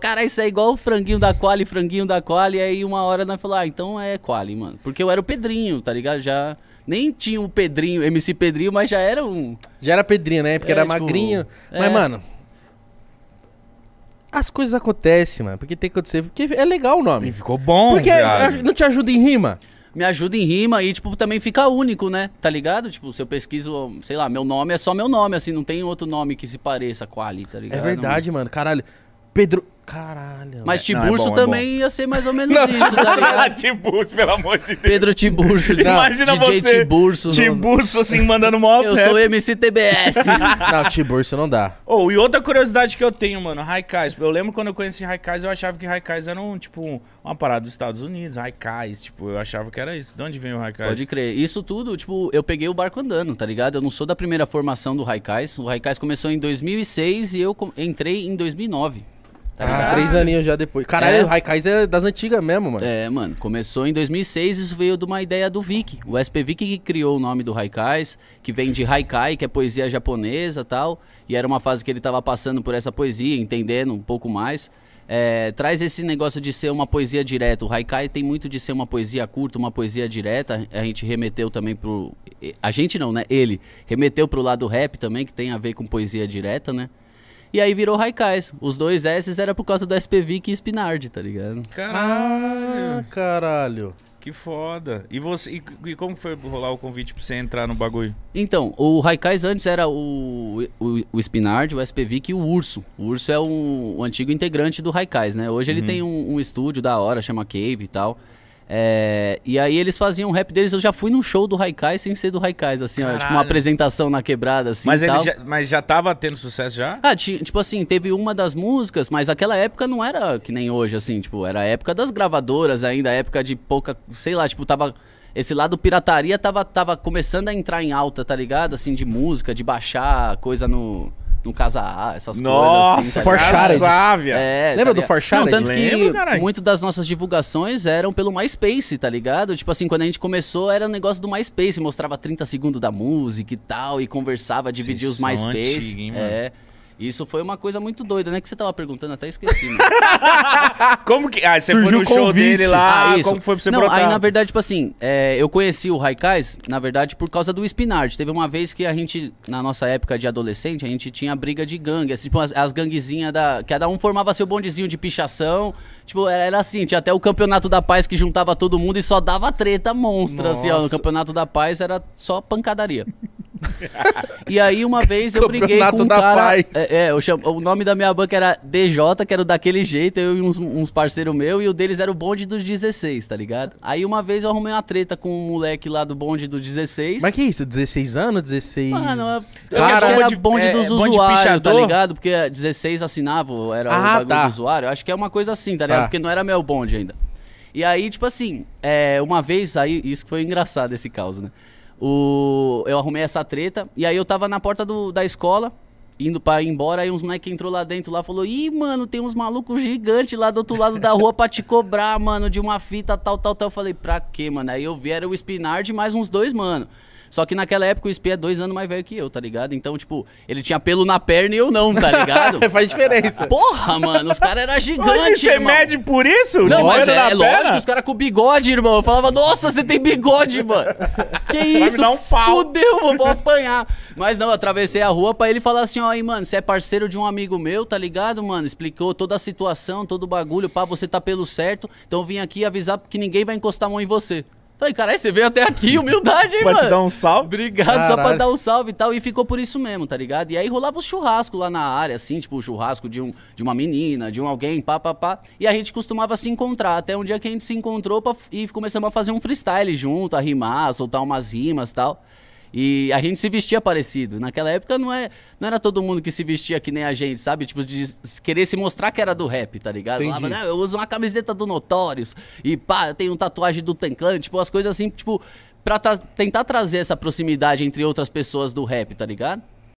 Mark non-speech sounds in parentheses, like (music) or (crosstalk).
cara, isso é igual o franguinho da Quali, franguinho da Quali. aí uma hora nós falou, ah, então é Quali, mano. Porque eu era o Pedrinho, tá ligado? Já. Nem tinha o Pedrinho, MC Pedrinho, mas já era um. Já era Pedrinho, né? Porque é, era tipo, magrinho. É... Mas, mano. As coisas acontecem, mano. Porque tem que acontecer. Porque é legal o nome. E ficou bom, Porque viado. não te ajuda em rima me ajuda em rima e, tipo, também fica único, né? Tá ligado? Tipo, se eu pesquiso, sei lá, meu nome é só meu nome, assim, não tem outro nome que se pareça com a Ali, tá ligado? É verdade, não, mano. Caralho. Pedro caralho. Mas é Tiburcio é bom, também ia ser mais ou menos não, isso. Tá (laughs) Daí, (laughs) Tiburcio, pelo amor de Deus. Pedro Tiburcio. Não, Imagina DJ você. Tiburcio. Tiburcio, assim, mandando mó (laughs) Eu sou MC TBS. não, Tiburcio não dá. Oh, e outra curiosidade que eu tenho, mano, Raikais. Eu lembro quando eu conheci Raikais, eu achava que Raikais era um, tipo, uma parada dos Estados Unidos. Raikais, tipo, eu achava que era isso. De onde vem o Raikais? Pode crer. Isso tudo, tipo, eu peguei o barco andando, tá ligado? Eu não sou da primeira formação do Raikais. O Raikais começou em 2006 e eu entrei em 2009. Tá ah, três aninhos já depois. Caralho, é. o Raikais é das antigas mesmo, mano. É, mano. Começou em 2006, isso veio de uma ideia do Vic. O SP Vic que criou o nome do Raikais, que vem de Haikai, que é poesia japonesa tal. E era uma fase que ele tava passando por essa poesia, entendendo um pouco mais. É, traz esse negócio de ser uma poesia direta. O Haikai tem muito de ser uma poesia curta, uma poesia direta. A gente remeteu também pro. A gente não, né? Ele remeteu pro lado rap também, que tem a ver com poesia direta, né? E aí virou Raikais. Os dois S era por causa do SPV e Spinard, tá ligado? Caralho! Ah, caralho! Que foda. E você e, e, como foi rolar o convite pra você entrar no bagulho? Então, o Raikais antes era o, o, o Spinard, o SPV e o Urso. O Urso é o, o antigo integrante do Raikais, né? Hoje ele uhum. tem um, um, estúdio da hora, chama Cave e tal. É, e aí eles faziam o rap deles. Eu já fui num show do Haikai sem ser do Haikai, assim, ó, tipo uma apresentação na quebrada, assim. Mas, já, mas já tava tendo sucesso já? Ah, tipo assim, teve uma das músicas, mas aquela época não era que nem hoje, assim, tipo, era a época das gravadoras ainda, época de pouca. Sei lá, tipo, tava. Esse lado pirataria tava, tava começando a entrar em alta, tá ligado? Assim, de música, de baixar coisa no no Casa A, essas assim, Nossa, coisas. Nossa, assim, tá É, Lembra tá do Forchard? Tanto Lembro, que caralho. muito das nossas divulgações eram pelo MySpace, tá ligado? Tipo assim, quando a gente começou era um negócio do MySpace, mostrava 30 segundos da música e tal, e conversava, dividia os MySpace. Antigo, hein, é. Mano? Isso foi uma coisa muito doida, né? Que você tava perguntando, até esqueci. (laughs) como que. Ah, você Surgiu foi no convite. show dele lá. Ah, isso. Como foi pra você Não, brotar? Aí, na verdade, tipo assim, é, eu conheci o Raikais, na verdade, por causa do Spinard. Teve uma vez que a gente, na nossa época de adolescente, a gente tinha briga de gangue. Assim, tipo, as, as ganguezinhas da. Cada um formava seu bondezinho de pichação. Tipo, era assim, tinha até o Campeonato da Paz que juntava todo mundo e só dava treta monstra, nossa. assim, ó. No Campeonato da Paz era só pancadaria e aí uma vez eu briguei com um da cara... Paz. É, é eu o nome da minha banca era DJ, que era daquele jeito, eu e uns, uns parceiros meus, e o deles era o bonde dos 16, tá ligado? Aí uma vez eu arrumei uma treta com um moleque lá do bonde do 16. Mas que isso? 16 anos? 16... Mano, ah, eu, cara, acho era bonde, bonde é, dos usuários, tá ligado? Porque 16 assinava, era ah, o bagulho tá. do usuário. Eu acho que é uma coisa assim, tá ligado? Tá. Porque não era meu bonde ainda. E aí, tipo assim, é, uma vez, aí, isso foi engraçado esse caos, né? O, eu arrumei essa treta. E aí eu tava na porta do, da escola, indo pra ir embora. Aí uns moleques entrou lá dentro lá falou: Ih, mano, tem uns malucos gigantes lá do outro lado da rua pra te cobrar, mano, de uma fita tal, tal, tal. Eu falei: Pra quê, mano? Aí eu vi, era o Spinard mais uns dois, mano. Só que naquela época o SP é dois anos mais velho que eu, tá ligado? Então, tipo, ele tinha pelo na perna e eu não, tá ligado? (laughs) Faz diferença. Porra, mano, os caras eram gigantes. Mas você irmão. mede por isso? Não, mas é, é lógico, os caras com bigode, irmão. Eu falava, nossa, você tem bigode, mano. Que isso? Não me pau. Fudeu, mano, vou apanhar. Mas não, eu atravessei a rua pra ele falar assim, ó, aí, mano, você é parceiro de um amigo meu, tá ligado, mano? Explicou toda a situação, todo o bagulho, pá, você tá pelo certo. Então eu vim aqui avisar porque ninguém vai encostar a mão em você. Falei, caralho, você veio até aqui, humildade, hein, pra mano? Pra te dar um salve. Obrigado, caralho. só pra dar um salve e tal. E ficou por isso mesmo, tá ligado? E aí rolava um churrasco lá na área, assim, tipo, um churrasco de, um, de uma menina, de um alguém, pá, pá, pá. E a gente costumava se encontrar. Até um dia que a gente se encontrou pra, e começamos a fazer um freestyle junto, a rimar, a soltar umas rimas e tal. E a gente se vestia parecido. Naquela época não, é, não era todo mundo que se vestia que nem a gente, sabe? Tipo, de querer se mostrar que era do rap, tá ligado? eu uso uma camiseta do Notorious e pá, eu tenho tatuagem do Tenclan, tipo, as coisas assim, tipo, pra tentar trazer essa proximidade entre outras pessoas do rap, tá ligado?